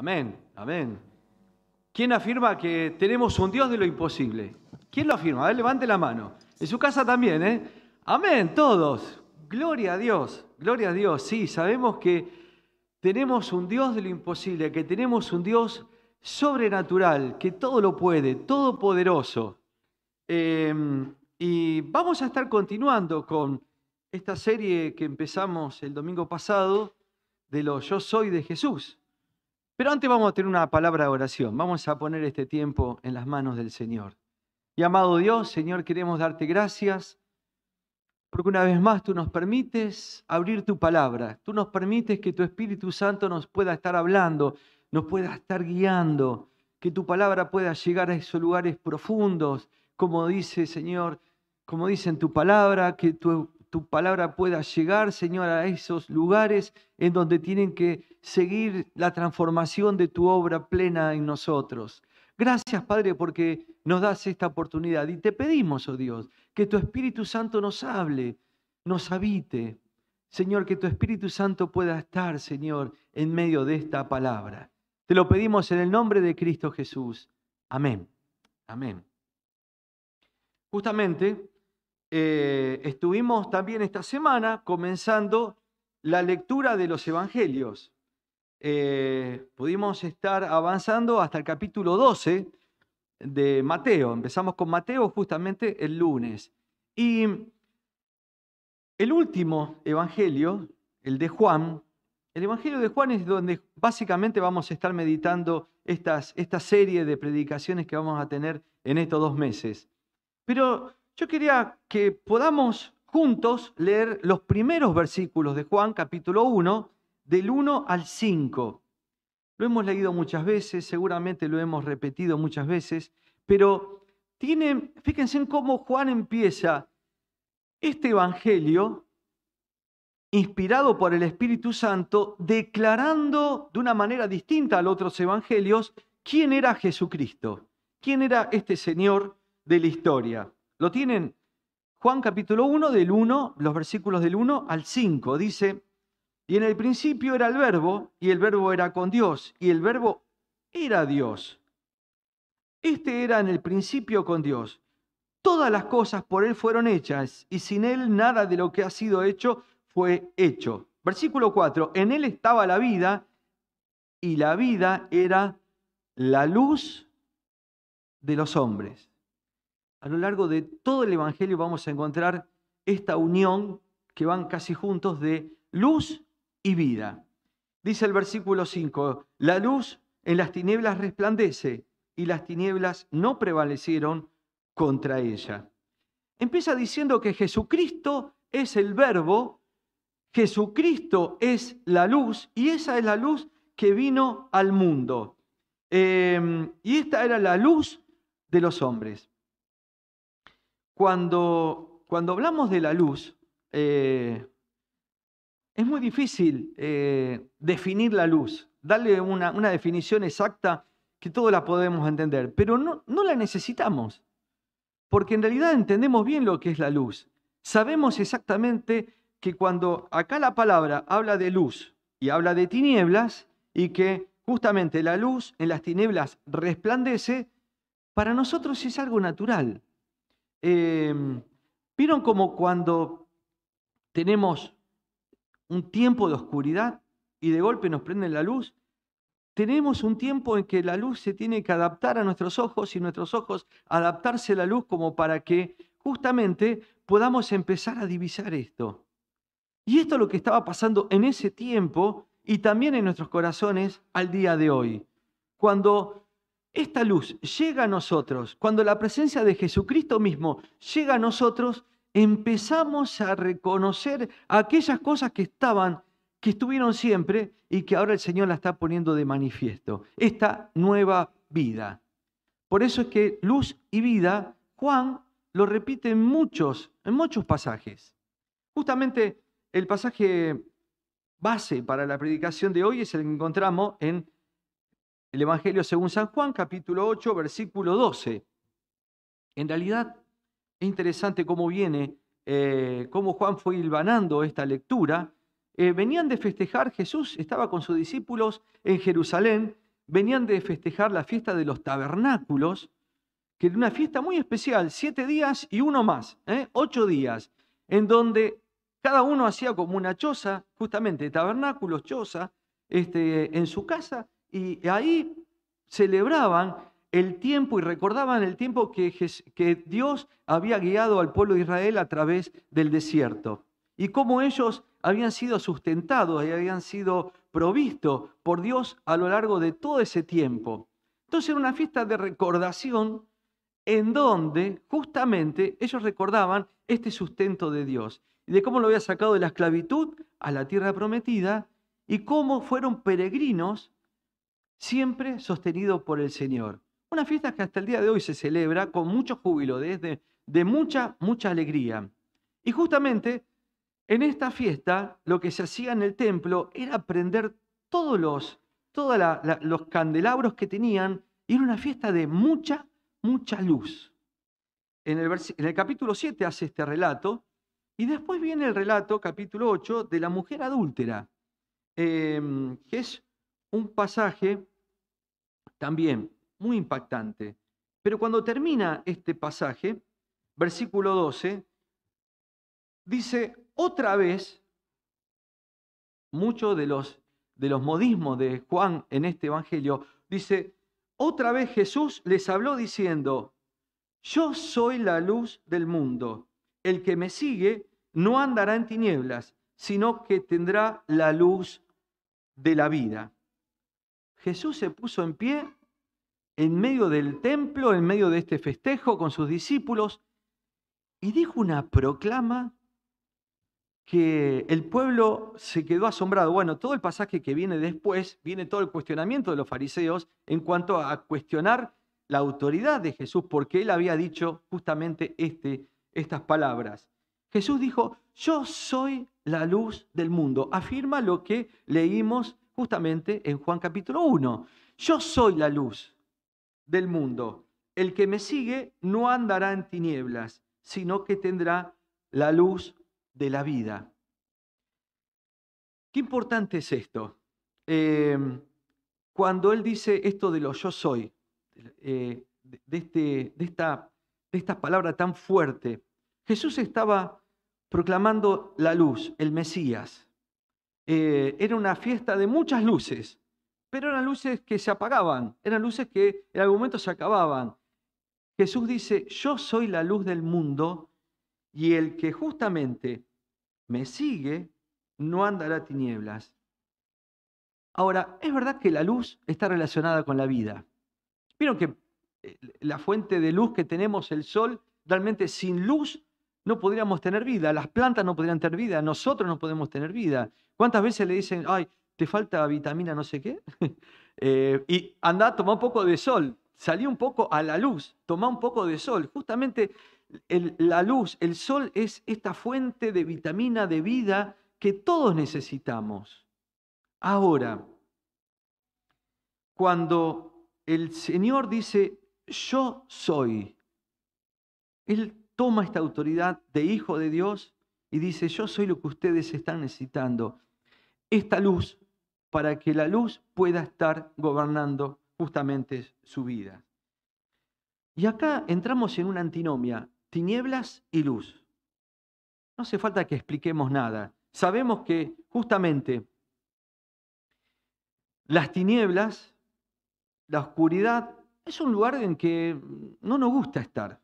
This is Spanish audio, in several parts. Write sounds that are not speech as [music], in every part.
Amén, amén. ¿Quién afirma que tenemos un Dios de lo imposible? ¿Quién lo afirma? A ver, levante la mano. En su casa también, ¿eh? Amén, todos. Gloria a Dios, gloria a Dios. Sí, sabemos que tenemos un Dios de lo imposible, que tenemos un Dios sobrenatural, que todo lo puede, todopoderoso. Em, y vamos a estar continuando con esta serie que empezamos el domingo pasado de lo Yo Soy de Jesús. Pero antes vamos a tener una palabra de oración. Vamos a poner este tiempo en las manos del Señor. Y amado Dios, Señor, queremos darte gracias porque una vez más tú nos permites abrir tu palabra. Tú nos permites que tu Espíritu Santo nos pueda estar hablando, nos pueda estar guiando, que tu palabra pueda llegar a esos lugares profundos, como dice, Señor, como dice en tu palabra, que tu tu palabra pueda llegar, Señor, a esos lugares en donde tienen que seguir la transformación de tu obra plena en nosotros. Gracias, Padre, porque nos das esta oportunidad. Y te pedimos, oh Dios, que tu Espíritu Santo nos hable, nos habite. Señor, que tu Espíritu Santo pueda estar, Señor, en medio de esta palabra. Te lo pedimos en el nombre de Cristo Jesús. Amén. Amén. Justamente eh, estuvimos también esta semana comenzando la lectura de los evangelios. Eh, pudimos estar avanzando hasta el capítulo 12 de Mateo. Empezamos con Mateo justamente el lunes. Y el último evangelio, el de Juan, el evangelio de Juan es donde básicamente vamos a estar meditando estas, esta serie de predicaciones que vamos a tener en estos dos meses. Pero yo quería que podamos juntos leer los primeros versículos de Juan capítulo 1, del 1 al 5. Lo hemos leído muchas veces, seguramente lo hemos repetido muchas veces, pero fíjense en cómo Juan empieza este Evangelio, inspirado por el Espíritu Santo, declarando de una manera distinta a los otros Evangelios quién era Jesucristo, quién era este Señor de la historia. ¿Lo tienen? Juan capítulo 1 del 1, los versículos del 1 al 5, dice, y en el principio era el verbo, y el verbo era con Dios, y el verbo era Dios. Este era en el principio con Dios. Todas las cosas por Él fueron hechas, y sin Él nada de lo que ha sido hecho fue hecho. Versículo 4, en Él estaba la vida, y la vida era la luz de los hombres a lo largo de todo el Evangelio vamos a encontrar esta unión que van casi juntos de luz y vida. Dice el versículo 5, la luz en las tinieblas resplandece y las tinieblas no prevalecieron contra ella. Empieza diciendo que Jesucristo es el verbo, Jesucristo es la luz y esa es la luz que vino al mundo. Em, y esta era la luz de los hombres. Cuando, hablamos de la luz, eh, es muy difícil eh, definir la luz, darle una, definición exacta que todos la podemos entender, pero no, no la necesitamos, porque en realidad entendemos bien lo que es la luz. Sabemos exactamente que cuando acá la palabra habla de luz y habla de tinieblas, y que justamente la luz en las tinieblas resplandece, para nosotros es algo natural. Em, ¿Vieron como cuando tenemos un tiempo de oscuridad y de golpe nos prende la luz? Tenemos un tiempo en que la luz se tiene que adaptar a nuestros ojos y nuestros ojos adaptarse a la luz como para que justamente podamos empezar a divisar esto. Y esto es lo que estaba pasando en ese tiempo y también en nuestros corazones al día de hoy. Cuando esta luz llega a nosotros, cuando la presencia de Jesucristo mismo llega a nosotros, empezamos a reconocer aquellas cosas que estaban, que estuvieron siempre y que ahora el Señor la está poniendo de manifiesto, esta nueva vida. Por eso es que luz y vida, Juan lo repite en muchos, en muchos pasajes. Justamente el pasaje base para la predicación de hoy es el que encontramos en el Evangelio según San Juan, capítulo 8, versículo 12. En realidad, es interesante cómo viene, eh, cómo Juan fue hilvanando esta lectura. Eh, venían de festejar, Jesús estaba con sus discípulos en Jerusalén, venían de festejar la fiesta de los tabernáculos, que era una fiesta muy especial, siete días y uno más, ¿eh? ocho días, en donde cada uno hacía como una choza, justamente tabernáculos, choza, este, en su casa, y ahí celebraban el tiempo y recordaban el tiempo que, Dios había guiado al pueblo de Israel a través del desierto y cómo ellos habían sido sustentados y habían sido provistos por Dios a lo largo de todo ese tiempo. Entonces era una fiesta de recordación en donde justamente ellos recordaban este sustento de Dios y de cómo lo había sacado de la esclavitud a la tierra prometida y cómo fueron peregrinos siempre sostenido por el Señor. Una fiesta que hasta el día de hoy se celebra con mucho júbilo, desde de mucha, mucha alegría. Y justamente en esta fiesta lo que se hacía en el templo era prender todos los, los candelabros que tenían y era una fiesta de mucha, mucha luz. En el, capítulo 7 hace este relato y después viene el relato, capítulo 8, de la mujer adúltera, em, que es un pasaje también muy impactante. Pero cuando termina este pasaje, versículo 12, dice otra vez, muchos de los, de los modismos de Juan en este Evangelio, dice, otra vez Jesús les habló diciendo, yo soy la luz del mundo, el que me sigue no andará en tinieblas, sino que tendrá la luz de la vida. Jesús se puso en pie en medio del templo, en medio de este festejo con sus discípulos, y dijo una proclama que el pueblo se quedó asombrado. Bueno, todo el pasaje que viene después, viene todo el cuestionamiento de los fariseos en cuanto a cuestionar la autoridad de Jesús, porque él había dicho justamente este, estas palabras. Jesús dijo, yo soy la luz del mundo. Afirma lo que leímos justamente en Juan capítulo 1. Yo soy la luz del mundo. El que me sigue no andará en tinieblas, sino que tendrá la luz de la vida. Qué importante es esto. Em, cuando él dice esto de lo yo soy, eh, de, este, de, esta, de esta palabra tan fuerte, Jesús estaba proclamando la luz, el Mesías. Eh, era una fiesta de muchas luces, pero eran luces que se apagaban, eran luces que en algún momento se acababan. Jesús dice, yo soy la luz del mundo y el que justamente me sigue no andará tinieblas. Ahora, es verdad que la luz está relacionada con la vida. Vieron que eh, la fuente de luz que tenemos, el sol, realmente sin luz no podríamos tener vida, las plantas no podrían tener vida, nosotros no podemos tener vida. ¿Cuántas veces le dicen, ay, te falta vitamina no sé qué? [laughs] Eh, y anda, toma un poco de sol, salí un poco a la luz, toma un poco de sol. Justamente la luz, el sol es esta fuente de vitamina de vida que todos necesitamos. Ahora, cuando el Señor dice, yo soy, Él toma esta autoridad de hijo de Dios y dice, yo soy lo que ustedes están necesitando, esta luz, para que la luz pueda estar gobernando justamente su vida. Y acá entramos en una antinomia, tinieblas y luz. No hace falta que expliquemos nada. Sabemos que justamente las tinieblas, la oscuridad, es un lugar en que no nos gusta estar.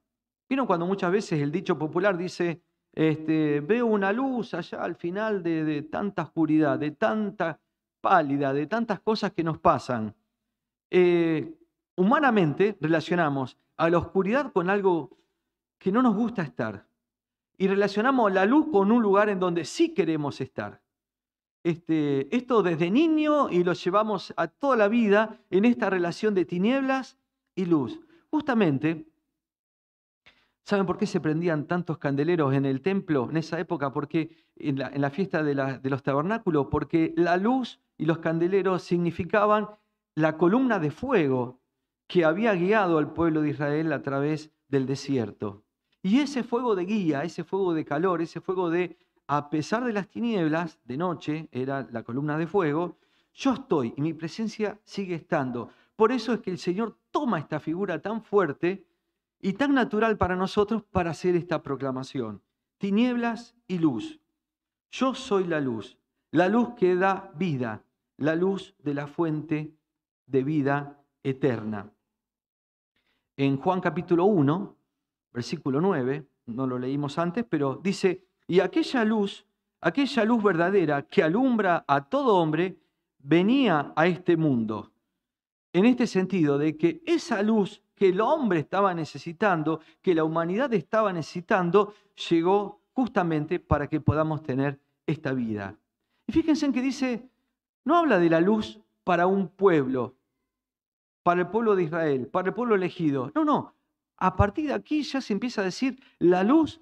¿Vieron cuando muchas veces el dicho popular dice, este, veo una luz allá al final de, tanta oscuridad, de tanta pálida, de tantas cosas que nos pasan? Eh, humanamente relacionamos a la oscuridad con algo que no nos gusta estar y relacionamos la luz con un lugar en donde sí queremos estar. Este, esto desde niño y lo llevamos a toda la vida en esta relación de tinieblas y luz. Justamente ¿Saben por qué se prendían tantos candeleros en el templo en esa época? Porque en la, fiesta de los tabernáculos, porque la luz y los candeleros significaban la columna de fuego que había guiado al pueblo de Israel a través del desierto. Y ese fuego de guía, ese fuego de calor, ese fuego de, a pesar de las tinieblas, de noche era la columna de fuego, yo estoy y mi presencia sigue estando. Por eso es que el Señor toma esta figura tan fuerte y tan natural para nosotros para hacer esta proclamación. Tinieblas y luz. Yo soy la luz, la luz que da vida, la luz de la fuente de vida eterna. En Juan capítulo 1, versículo 9, no lo leímos antes, pero dice, y aquella luz, aquella luz verdadera que alumbra a todo hombre, venía a este mundo. En este sentido de que esa luz que el hombre estaba necesitando, que la humanidad estaba necesitando, llegó justamente para que podamos tener esta vida. Y fíjense en que dice, no habla de la luz para un pueblo, para el pueblo de Israel, para el pueblo elegido. No, no. A partir de aquí ya se empieza a decir la luz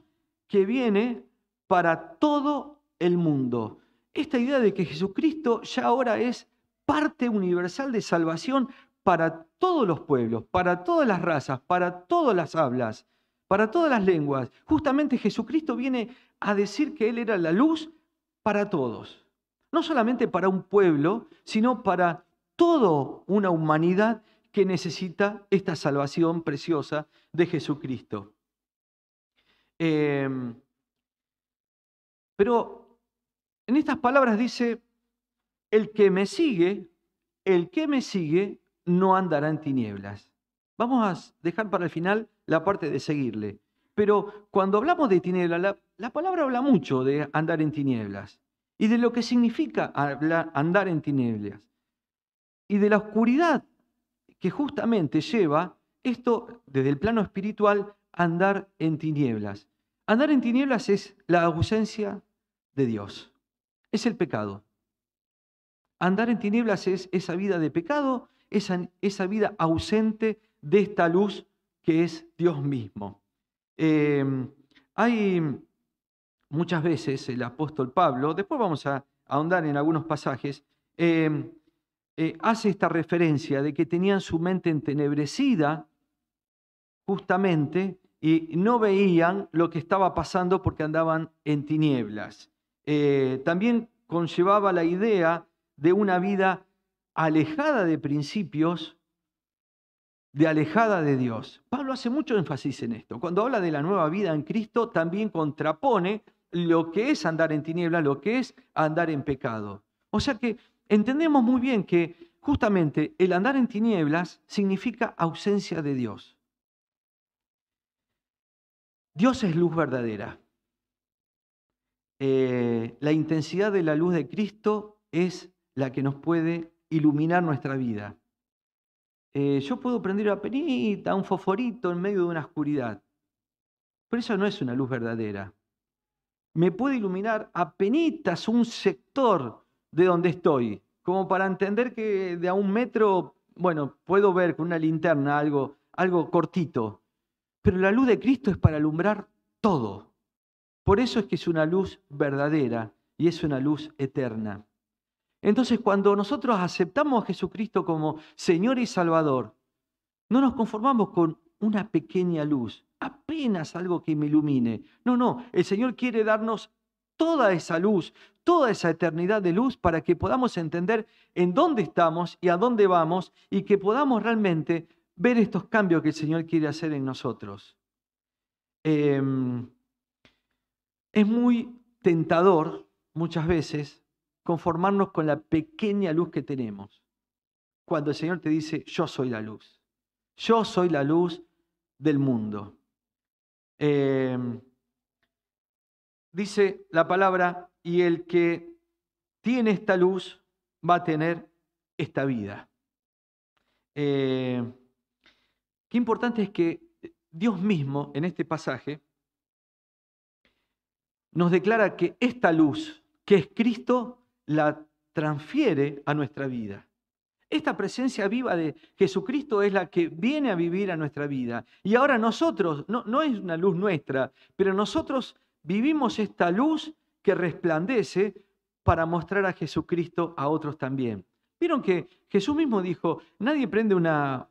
que viene para todo el mundo. Esta idea de que Jesucristo ya ahora es parte universal de salvación para todos los pueblos, para todas las razas, para todas las hablas, para todas las lenguas. Justamente Jesucristo viene a decir que Él era la luz para todos. No solamente para un pueblo, sino para toda una humanidad que necesita esta salvación preciosa de Jesucristo. Em, pero en estas palabras dice, el que me sigue, el que me sigue no andará en tinieblas. Vamos a dejar para el final la parte de seguirle. Pero cuando hablamos de tinieblas, la, palabra habla mucho de andar en tinieblas y de lo que significa andar en tinieblas y de la oscuridad que justamente lleva esto desde el plano espiritual andar en tinieblas. Andar en tinieblas es la ausencia de Dios, es el pecado. Andar en tinieblas es esa vida de pecado esa, vida ausente de esta luz que es Dios mismo. Em, hay muchas veces el apóstol Pablo, después vamos a ahondar en algunos pasajes, em, eh, hace esta referencia de que tenían su mente entenebrecida justamente y no veían lo que estaba pasando porque andaban en tinieblas. Eh, también conllevaba la idea de una vida alejada de principios, de alejada de Dios. Pablo hace mucho énfasis en esto. Cuando habla de la nueva vida en Cristo, también contrapone lo que es andar en tinieblas, lo que es andar en pecado. O sea que entendemos muy bien que justamente el andar en tinieblas significa ausencia de Dios. Dios es luz verdadera. Eh, la intensidad de la luz de Cristo es la que nos puede iluminar nuestra vida. Eh, yo puedo prender una penita, un foforito en medio de una oscuridad, pero eso no es una luz verdadera. Me puede iluminar penitas un sector de donde estoy, como para entender que de a un metro, bueno, puedo ver con una linterna algo, algo cortito, pero la luz de Cristo es para alumbrar todo. Por eso es que es una luz verdadera y es una luz eterna. Entonces, cuando nosotros aceptamos a Jesucristo como Señor y Salvador, no nos conformamos con una pequeña luz, apenas algo que me ilumine. No, no, el Señor quiere darnos toda esa luz, toda esa eternidad de luz para que podamos entender en dónde estamos y a dónde vamos y que podamos realmente ver estos cambios que el Señor quiere hacer en nosotros. Em, es muy tentador muchas veces conformarnos con la pequeña luz que tenemos. Cuando el Señor te dice, yo soy la luz. Yo soy la luz del mundo. Em, dice la palabra, y el que tiene esta luz va a tener esta vida. Em, qué importante es que Dios mismo en este pasaje nos declara que esta luz, que es Cristo, la transfiere a nuestra vida. Esta presencia viva de Jesucristo es la que viene a vivir a nuestra vida. Y ahora nosotros, no, es una luz nuestra, pero nosotros vivimos esta luz que resplandece para mostrar a Jesucristo a otros también. Vieron que Jesús mismo dijo, nadie prende una,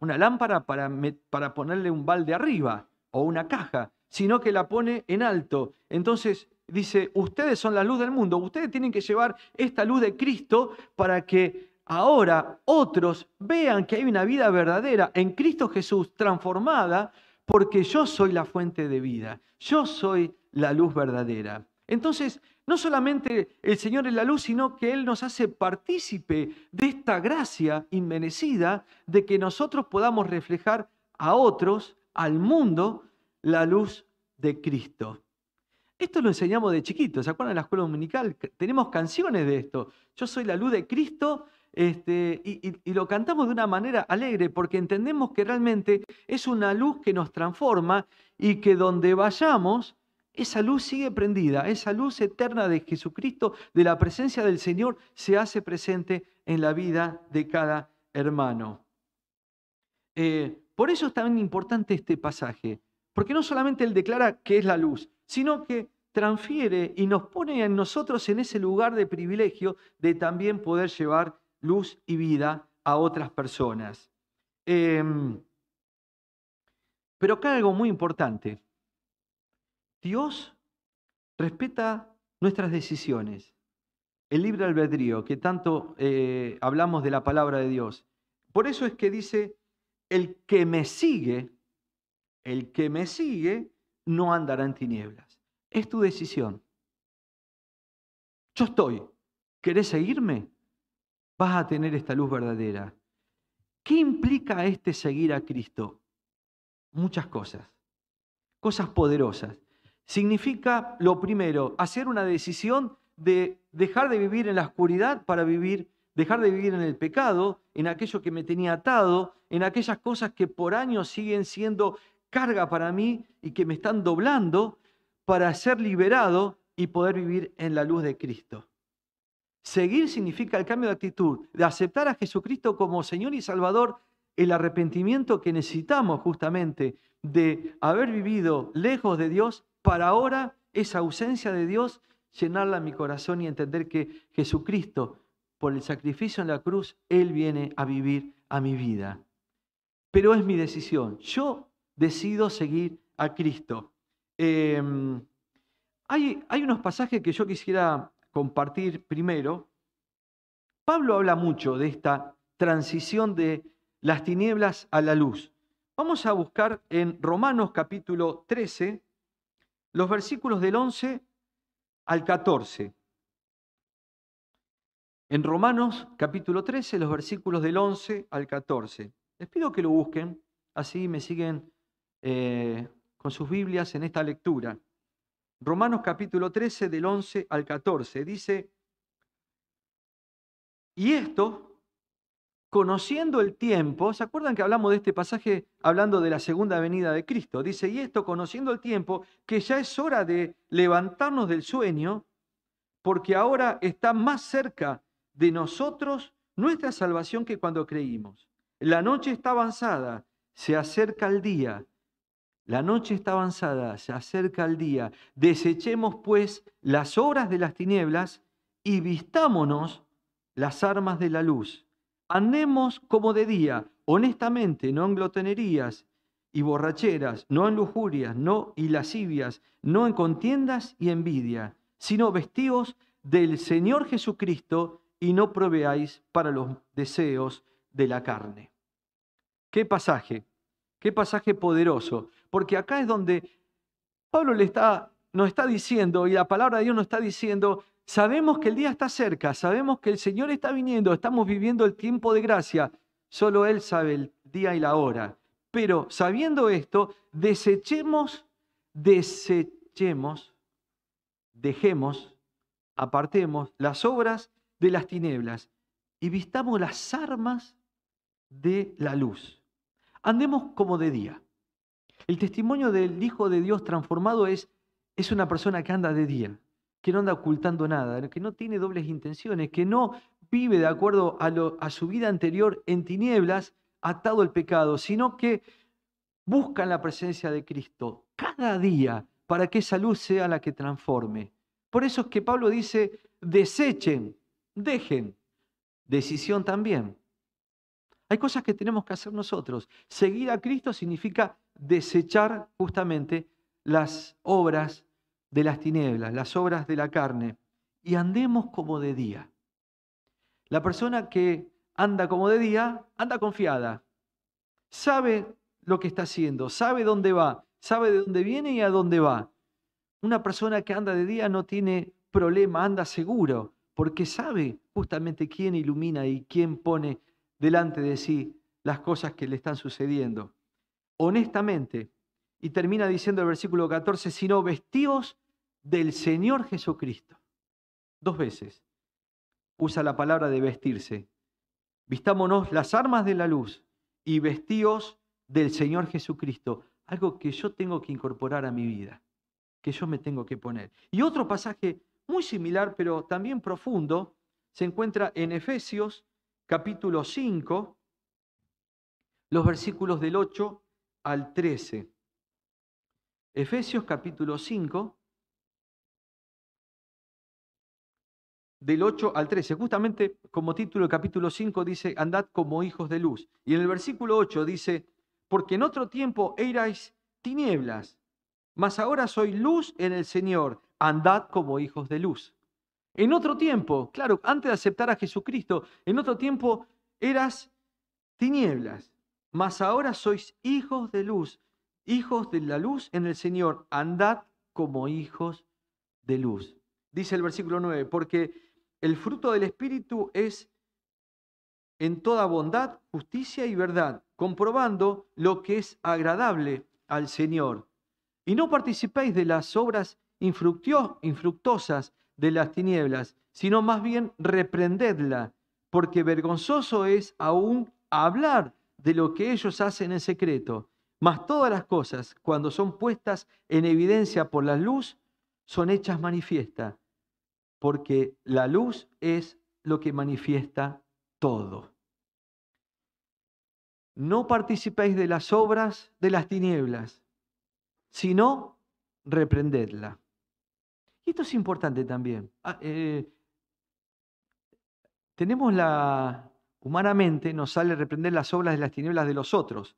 lámpara para, para ponerle un balde arriba o una caja, sino que la pone en alto. Entonces, dice, ustedes son la luz del mundo, ustedes tienen que llevar esta luz de Cristo para que ahora otros vean que hay una vida verdadera en Cristo Jesús transformada, porque yo soy la fuente de vida, yo soy la luz verdadera. Entonces, no solamente el Señor es la luz, sino que Él nos hace partícipe de esta gracia inmerecida de que nosotros podamos reflejar a otros, al mundo, la luz de Cristo. Esto lo enseñamos de chiquitos, ¿se acuerdan de la escuela dominical? Tenemos canciones de esto. Yo soy la luz de Cristo, este, y, lo cantamos de una manera alegre porque entendemos que realmente es una luz que nos transforma y que donde vayamos, esa luz sigue prendida, esa luz eterna de Jesucristo, de la presencia del Señor, se hace presente en la vida de cada hermano. Eh, por eso es tan importante este pasaje, porque no solamente Él declara que es la luz, sino que transfiere y nos pone a nosotros en ese lugar de privilegio de también poder llevar luz y vida a otras personas. Em, pero acá hay algo muy importante. Dios respeta nuestras decisiones. El libre albedrío, que tanto eh, hablamos de la palabra de Dios. Por eso es que dice, el que me sigue, el que me sigue, no andará en tinieblas. Es tu decisión. Yo estoy. ¿Querés seguirme? Vas a tener esta luz verdadera. ¿Qué implica este seguir a Cristo? Muchas cosas, cosas poderosas. Significa, lo primero, hacer una decisión de dejar de vivir en la oscuridad para vivir, dejar de vivir en el pecado, en aquello que me tenía atado, en aquellas cosas que por años siguen siendo carga para mí y que me están doblando para ser liberado y poder vivir en la luz de Cristo. Seguir significa el cambio de actitud, de aceptar a Jesucristo como Señor y Salvador, el arrepentimiento que necesitamos justamente de haber vivido lejos de Dios para ahora esa ausencia de Dios llenarla en mi corazón y entender que Jesucristo, por el sacrificio en la cruz, Él viene a vivir a mi vida. Pero es mi decisión. Yo decido seguir a Cristo. Em, hay, hay unos pasajes que yo quisiera compartir primero. Pablo habla mucho de esta transición de las tinieblas a la luz. Vamos a buscar en Romanos capítulo 13 los versículos del 11 al 14. En Romanos capítulo 13 los versículos del 11 al 14. Les pido que lo busquen, así me siguen eh, con sus Biblias en esta lectura. Romanos capítulo 13 del 11 al 14 dice, y esto, conociendo el tiempo, ¿se acuerdan que hablamos de este pasaje hablando de la segunda venida de Cristo? Dice, y esto, conociendo el tiempo, que ya es hora de levantarnos del sueño, porque ahora está más cerca de nosotros nuestra salvación que cuando creímos. La noche está avanzada, se acerca el día. La noche está avanzada, se acerca el día. Desechemos pues las obras de las tinieblas y vistámonos las armas de la luz. Andemos como de día, honestamente, no en glotonerías y borracheras, no en lujurias, no y lascivias, no en contiendas y envidia, sino vestidos del Señor Jesucristo y no proveáis para los deseos de la carne. ¿Qué pasaje? Qué pasaje poderoso. Porque acá es donde Pablo le está, nos está diciendo, y la palabra de Dios nos está diciendo, sabemos que el día está cerca, sabemos que el Señor está viniendo, estamos viviendo el tiempo de gracia. Solo Él sabe el día y la hora. Pero sabiendo esto, desechemos, desechemos, dejemos, apartemos las obras de las tinieblas y vistamos las armas de la luz andemos como de día. El testimonio del Hijo de Dios transformado es, es una persona que anda de día, que no anda ocultando nada, que no tiene dobles intenciones, que no vive de acuerdo a, su vida anterior en tinieblas, atado al pecado, sino que busca la presencia de Cristo cada día para que esa luz sea la que transforme. Por eso es que Pablo dice, desechen, dejen. Decisión también. Hay cosas que tenemos que hacer nosotros. Seguir a Cristo significa desechar justamente las obras de las tinieblas, las obras de la carne, y andemos como de día. La persona que anda como de día, anda confiada, sabe lo que está haciendo, sabe dónde va, sabe de dónde viene y a dónde va. Una persona que anda de día no tiene problema, anda seguro, porque sabe justamente quién ilumina y quién pone delante de sí las cosas que le están sucediendo. Honestamente, y termina diciendo el versículo 14, sino vestidos del Señor Jesucristo. Dos veces usa la palabra de vestirse. Vistámonos las armas de la luz y vestidos del Señor Jesucristo, algo que yo tengo que incorporar a mi vida, que yo me tengo que poner. Y otro pasaje muy similar, pero también profundo, se encuentra en Efesios capítulo 5, los versículos del 8 al 13. Efesios capítulo 5, del 8 al 13. Justamente como título del capítulo 5 dice, andad como hijos de luz. Y en el versículo 8 dice, porque en otro tiempo erais tinieblas, mas ahora soy luz en el Señor, andad como hijos de luz. En otro tiempo, claro, antes de aceptar a Jesucristo, en otro tiempo eras tinieblas, mas ahora sois hijos de luz, hijos de la luz en el Señor, andad como hijos de luz. Dice el versículo 9, porque el fruto del Espíritu es en toda bondad, justicia y verdad, comprobando lo que es agradable al Señor. Y no participéis de las obras infructuosas de las tinieblas, sino más bien reprendedla, porque vergonzoso es aún hablar de lo que ellos hacen en secreto. Mas todas las cosas, cuando son puestas en evidencia por la luz, son hechas manifiesta, porque la luz es lo que manifiesta todo. No participéis de las obras de las tinieblas, sino reprendedla esto es importante también. Ah, eh, tenemos la, humanamente nos sale reprender las obras de las tinieblas de los otros,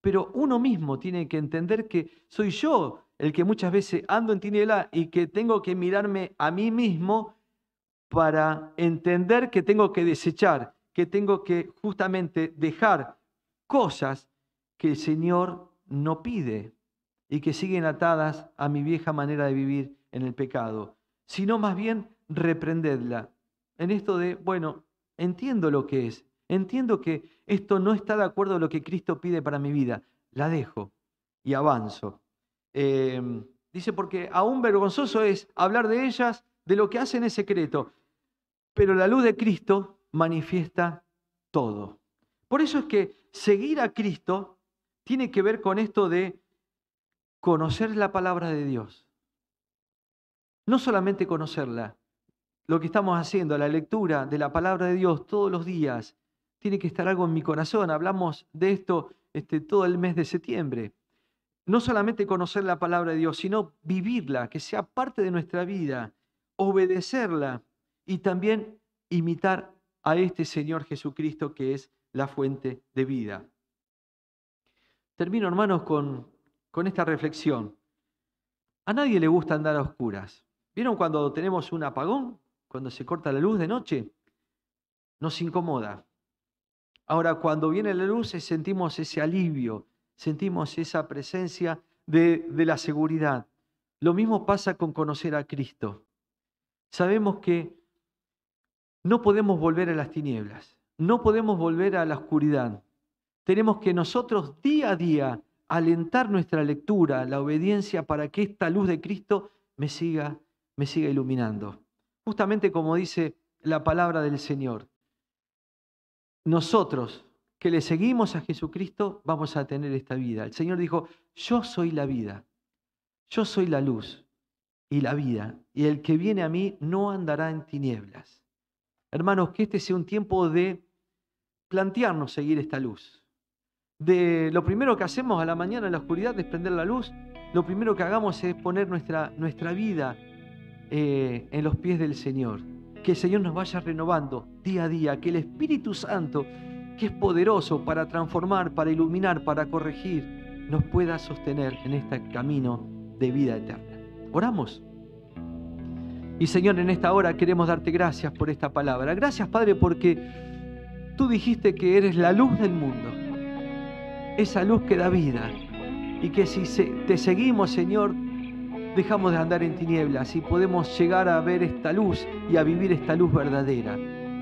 pero uno mismo tiene que entender que soy yo el que muchas veces ando en tiniebla y que tengo que mirarme a mí mismo para entender que tengo que desechar, que tengo que justamente dejar cosas que el Señor no pide y que siguen atadas a mi vieja manera de vivir en el pecado, sino más bien reprendedla. En esto de, bueno, entiendo lo que es, entiendo que esto no está de acuerdo a lo que Cristo pide para mi vida, la dejo y avanzo. Em, dice, porque aún vergonzoso es hablar de ellas, de lo que hacen es secreto, pero la luz de Cristo manifiesta todo. Por eso es que seguir a Cristo tiene que ver con esto de conocer la palabra de Dios, no solamente conocerla, lo que estamos haciendo, la lectura de la palabra de Dios todos los días, tiene que estar algo en mi corazón. Hablamos de esto este, todo el mes de septiembre. No solamente conocer la palabra de Dios, sino vivirla, que sea parte de nuestra vida, obedecerla y también imitar a este Señor Jesucristo que es la fuente de vida. Termino, hermanos, con esta reflexión. A nadie le gusta andar a oscuras. ¿Vieron cuando tenemos un apagón? Cuando se corta la luz de noche. Nos incomoda. Ahora, cuando viene la luz, sentimos ese alivio, sentimos esa presencia de, de la seguridad. Lo mismo pasa con conocer a Cristo. Sabemos que no podemos volver a las tinieblas, no podemos volver a la oscuridad. Tenemos que nosotros día a día alentar nuestra lectura, la obediencia para que esta luz de Cristo me siga me siga iluminando. Justamente como dice la palabra del Señor, nosotros que le seguimos a Jesucristo vamos a tener esta vida. El Señor dijo, yo soy la vida, yo soy la luz y la vida, y el que viene a mí no andará en tinieblas. Hermanos, que este sea un tiempo de plantearnos seguir esta luz. De lo primero que hacemos a la mañana en la oscuridad es prender la luz, lo primero que hagamos es poner nuestra, nuestra vida eh, en los pies del Señor. Que el Señor nos vaya renovando día a día, que el Espíritu Santo, que es poderoso para transformar, para iluminar, para corregir, nos pueda sostener en este camino de vida eterna. Oramos. Y Señor, en esta hora queremos darte gracias por esta palabra. Gracias, Padre, porque tú dijiste que eres la luz del mundo. Esa luz que da vida. Y que si te seguimos, Señor, dejamos de andar en tinieblas y podemos llegar a ver esta luz y a vivir esta luz verdadera.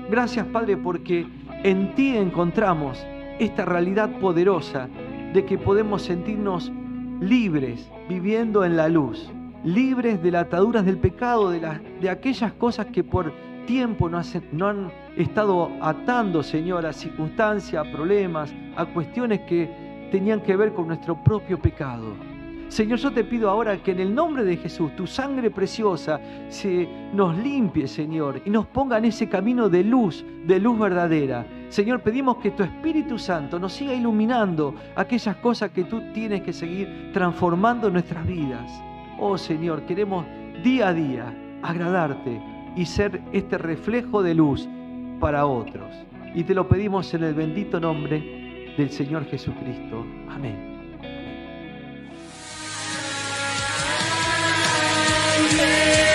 Gracias Padre porque en ti encontramos esta realidad poderosa de que podemos sentirnos libres viviendo en la luz, libres de las ataduras del pecado, de, de aquellas cosas que por tiempo no, no han estado atando, Señor, a circunstancias, a problemas, a cuestiones que tenían que ver con nuestro propio pecado. Señor, yo te pido ahora que en el nombre de Jesús tu sangre preciosa se nos limpie, Señor, y nos ponga en ese camino de luz, de luz verdadera. Señor, pedimos que tu Espíritu Santo nos siga iluminando aquellas cosas que tú tienes que seguir transformando nuestras vidas. Oh Señor, queremos día a día agradarte y ser este reflejo de luz para otros. Y te lo pedimos en el bendito nombre del Señor Jesucristo. Amén. Yeah.